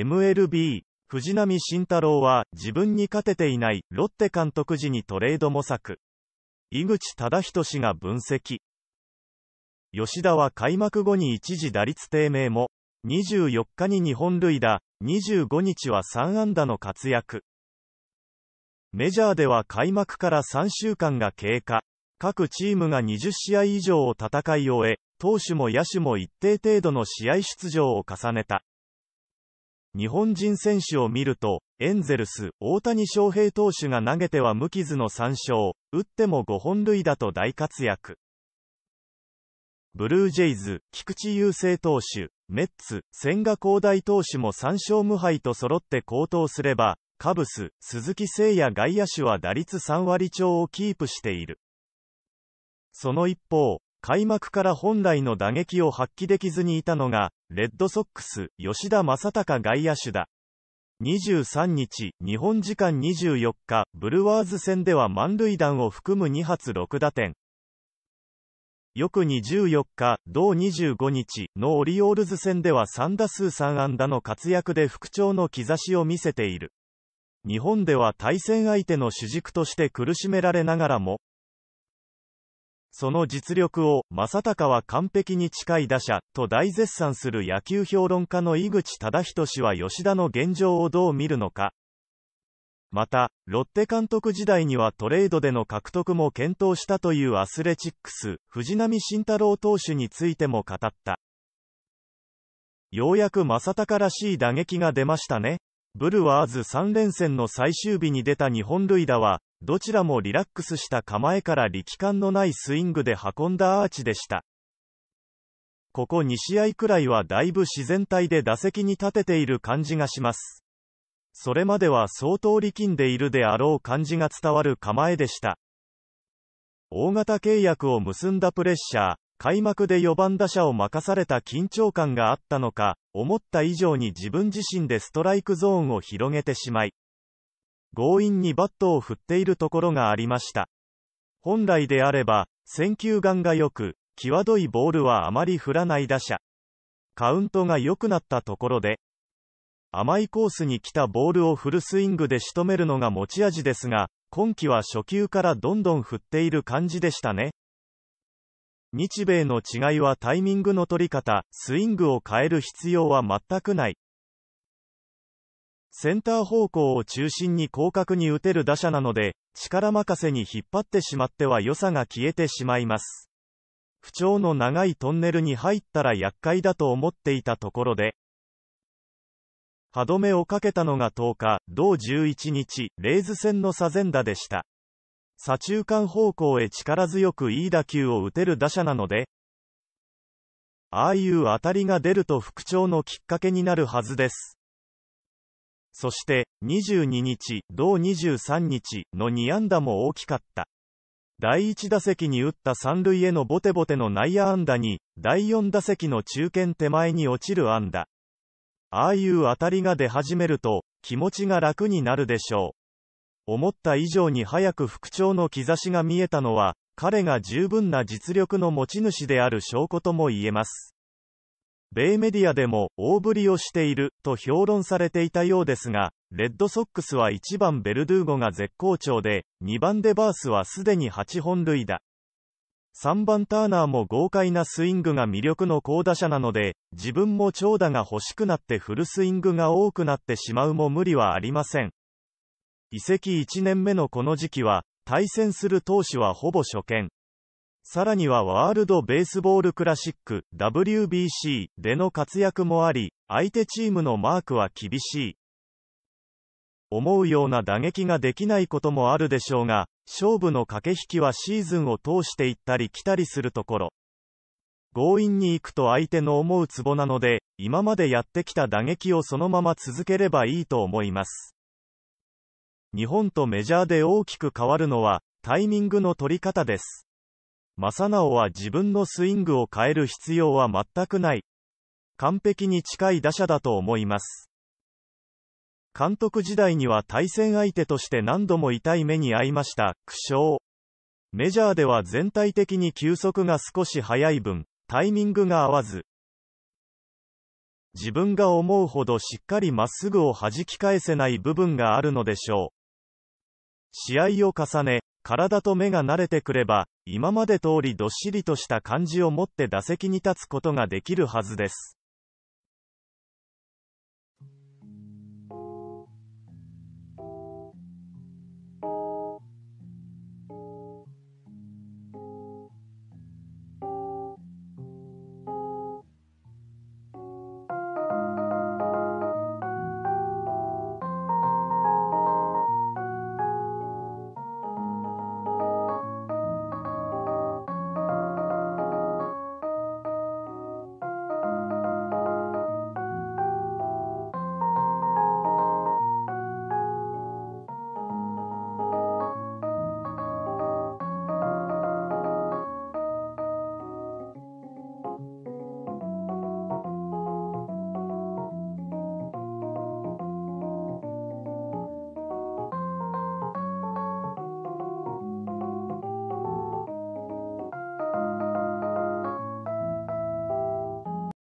MLB、藤浪晋太郎は自分に勝てていないロッテ監督時にトレード模索。井口忠人氏が分析。吉田は開幕後に一時打率低迷も、24日に日本塁打、25日は3安打の活躍。メジャーでは開幕から3週間が経過。各チームが20試合以上を戦い終え、投手も野手も一定程度の試合出場を重ねた。日本人選手を見ると、エンゼルス、大谷翔平投手が投げては無傷の3勝、打っても5本塁打と大活躍。ブルージェイズ、菊池雄星投手、メッツ、千賀広大投手も3勝無敗と揃って高騰すれば、カブス、鈴木誠也外野手は打率3割超をキープしている。その一方、開幕から本来の打撃を発揮できずにいたのが、レッドソックス、吉田正尚外野手だ。23日、日本時間24日、ブルワーズ戦では満塁弾を含む2発6打点。翌24日、同25日のオリオールズ戦では3打数3安打の活躍で復調の兆しを見せている。日本では対戦相手の主軸として苦しめられながらも、その実力を、正隆は完璧に近い打者、と大絶賛する野球評論家の井口忠人氏は吉田の現状をどう見るのか。また、ロッテ監督時代にはトレードでの獲得も検討したというアスレチックス、藤浪晋太郎投手についても語った。ようやく正隆らしい打撃が出ましたね。ブルワーズ3連戦の最終日に出た日本塁打は、どちらもリラックスした構えから力感のないスイングで運んだアーチでした。ここ2試合くらいはだいぶ自然体で打席に立てている感じがします。それまでは相当力んでいるであろう感じが伝わる構えでした。大型契約を結んだプレッシャー、開幕で4番打者を任された緊張感があったのか、思った以上に自分自身でストライクゾーンを広げてしまい、強引にバットを振っているところがありました。本来であれば、選球眼が良く、際どいボールはあまり振らない打者。カウントが良くなったところで、甘いコースに来たボールをフルスイングで仕留めるのが持ち味ですが、今季は初球からどんどん振っている感じでしたね。日米の違いはタイミングの取り方、スイングを変える必要は全くない。センター方向を中心に広角に打てる打者なので、力任せに引っ張ってしまっては良さが消えてしまいます。不調の長いトンネルに入ったら厄介だと思っていたところで、歯止めをかけたのが10日、同11日、レーズ戦のサゼンダでした。左中間方向へ力強くいい打球を打てる打者なので、ああいう当たりが出ると復調のきっかけになるはずです。そして、22日、同23日の2安打も大きかった。第1打席に打った三塁へのボテボテの内野安打に、第4打席の中堅手前に落ちる安打。ああいう当たりが出始めると、気持ちが楽になるでしょう。思った以上に早く復調の兆しが見えたのは、彼が十分な実力の持ち主である証拠とも言えます。米メディアでも大振りをしていると評論されていたようですが、レッドソックスは1番ベルドゥーゴが絶好調で、2番デバースはすでに8本塁打。3番ターナーも豪快なスイングが魅力の好打者なので、自分も長打が欲しくなってフルスイングが多くなってしまうも無理はありません。移籍1年目のこの時期は、対戦する投手はほぼ初見。さらにはワールドベースボールクラシック WBC での活躍もあり、相手チームのマークは厳しい。思うような打撃ができないこともあるでしょうが、勝負の駆け引きはシーズンを通して行ったり来たりするところ。強引に行くと相手の思うツボなので、今までやってきた打撃をそのまま続ければいいと思います。日本とメジャーで大きく変わるのは、タイミングの取り方です。正直は自分のスイングを変える必要は全くない。完璧に近い打者だと思います。監督時代には対戦相手として何度も痛い目に遭いました、苦笑。メジャーでは全体的に球速が少し速い分、タイミングが合わず。自分が思うほどしっかりまっすぐを弾き返せない部分があるのでしょう。試合を重ね、体と目が慣れてくれば、今まで通りどっしりとした感じを持って打席に立つことができるはずです。